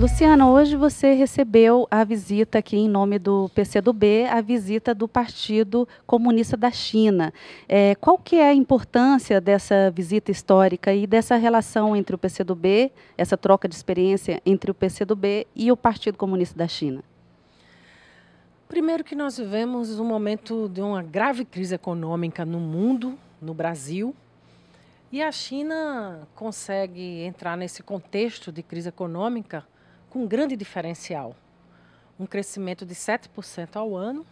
Luciana, hoje você recebeu a visita aqui em nome do PCdoB, a visita do Partido Comunista da China. É, qual que é a importância dessa visita histórica e dessa relação entre o PCdoB, essa troca de experiência entre o PCdoB e o Partido Comunista da China? Primeiro que nós vivemos um momento de uma grave crise econômica no mundo, no Brasil, e a China consegue entrar nesse contexto de crise econômica com grande diferencial. Um crescimento de 7% ao ano,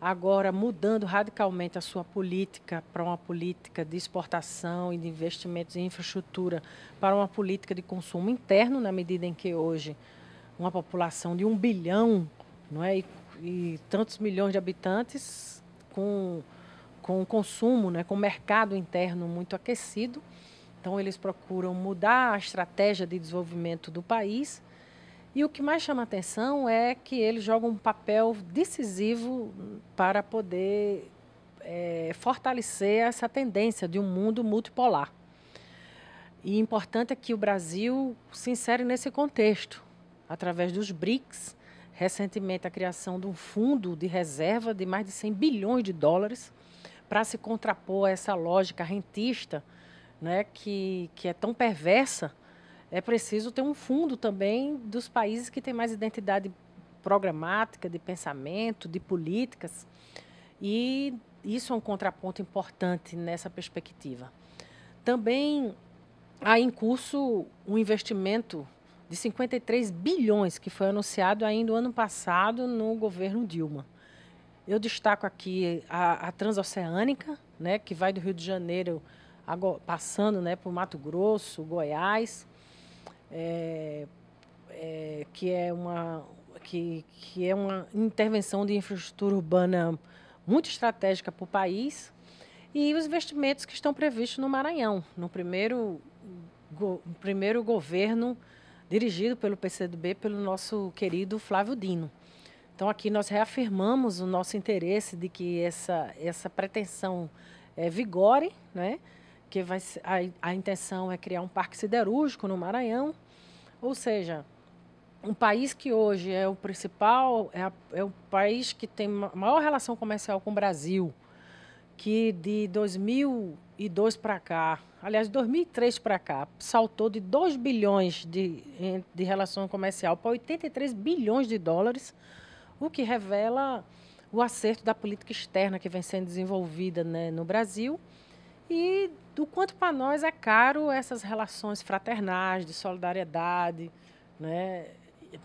agora mudando radicalmente a sua política para uma política de exportação e de investimentos em infraestrutura, para uma política de consumo interno, na medida em que hoje uma população de um bilhão não é, e, e tantos milhões de habitantes com, com consumo, né, com mercado interno muito aquecido. Então, eles procuram mudar a estratégia de desenvolvimento do país e o que mais chama atenção é que ele joga um papel decisivo para poder é, fortalecer essa tendência de um mundo multipolar. E importante é que o Brasil se insere nesse contexto, através dos BRICS, recentemente a criação de um fundo de reserva de mais de 100 bilhões de dólares para se contrapor a essa lógica rentista né, que, que é tão perversa é preciso ter um fundo também dos países que têm mais identidade programática, de pensamento, de políticas. E isso é um contraponto importante nessa perspectiva. Também há em curso um investimento de 53 bilhões que foi anunciado ainda o ano passado no governo Dilma. Eu destaco aqui a, a transoceânica, né, que vai do Rio de Janeiro, passando né, por Mato Grosso, Goiás, é, é, que, é uma, que, que é uma intervenção de infraestrutura urbana muito estratégica para o país, e os investimentos que estão previstos no Maranhão, no primeiro, go, primeiro governo dirigido pelo PCdoB, pelo nosso querido Flávio Dino. Então, aqui nós reafirmamos o nosso interesse de que essa, essa pretensão é, vigore, né? que vai, a, a intenção é criar um parque siderúrgico no Maranhão, ou seja, um país que hoje é o principal, é, a, é, o país que tem maior relação comercial com o Brasil, que de 2002 para cá, aliás, de 2003 para cá, saltou de 2 bilhões de, de relação comercial para 83 bilhões de dólares, o que revela o acerto da política externa que vem sendo desenvolvida né, no Brasil e do quanto para nós é caro essas relações fraternais, de solidariedade, né?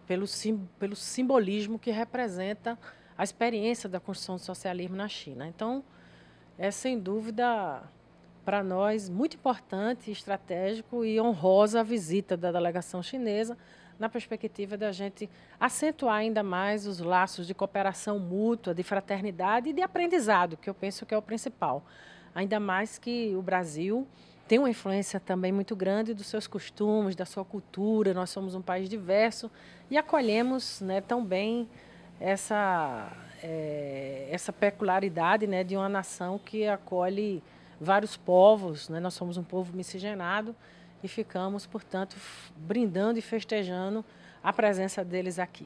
pelo, sim, pelo simbolismo que representa a experiência da construção do socialismo na China. Então, é sem dúvida para nós muito importante, estratégico e honrosa a visita da delegação chinesa, na perspectiva da gente acentuar ainda mais os laços de cooperação mútua, de fraternidade e de aprendizado, que eu penso que é o principal. Ainda mais que o Brasil tem uma influência também muito grande dos seus costumes, da sua cultura. Nós somos um país diverso e acolhemos né, tão bem essa, é, essa peculiaridade né, de uma nação que acolhe vários povos. Né? Nós somos um povo miscigenado e ficamos, portanto, brindando e festejando a presença deles aqui.